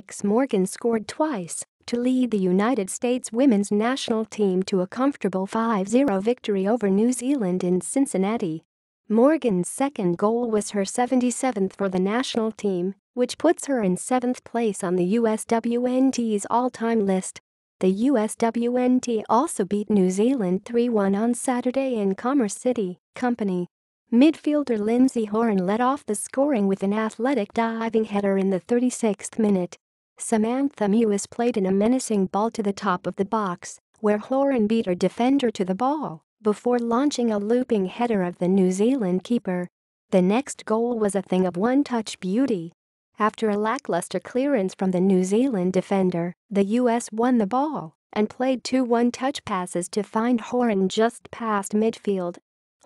Alex Morgan scored twice to lead the United States women's national team to a comfortable 5-0 victory over New Zealand in Cincinnati. Morgan's second goal was her 77th for the national team, which puts her in 7th place on the USWNT's all-time list. The USWNT also beat New Zealand 3-1 on Saturday in Commerce City, Company. Midfielder Lindsay Horan led off the scoring with an athletic diving header in the 36th minute. Samantha Mewis played in a menacing ball to the top of the box, where Horan beat her defender to the ball before launching a looping header of the New Zealand keeper. The next goal was a thing of one-touch beauty. After a lackluster clearance from the New Zealand defender, the US won the ball and played two one-touch passes to find Horan just past midfield.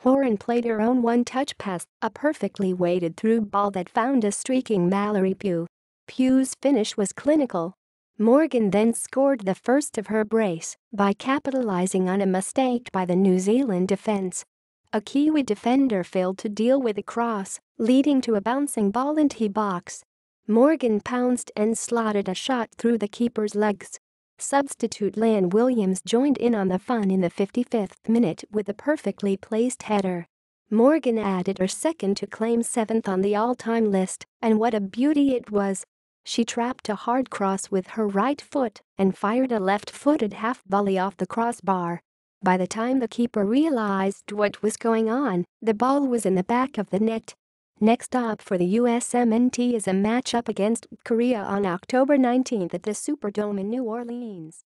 Horan played her own one-touch pass, a perfectly weighted through ball that found a streaking Mallory Pugh Pugh's finish was clinical. Morgan then scored the first of her brace by capitalizing on a mistake by the New Zealand defense. A Kiwi defender failed to deal with a cross, leading to a bouncing ball into the box. Morgan pounced and slotted a shot through the keeper's legs. Substitute Lan Williams joined in on the fun in the 55th minute with a perfectly placed header. Morgan added her second to claim seventh on the all-time list, and what a beauty it was. She trapped a hard cross with her right foot and fired a left-footed half-volley off the crossbar. By the time the keeper realized what was going on, the ball was in the back of the net. Next up for the USMNT is a matchup against Korea on October 19 at the Superdome in New Orleans.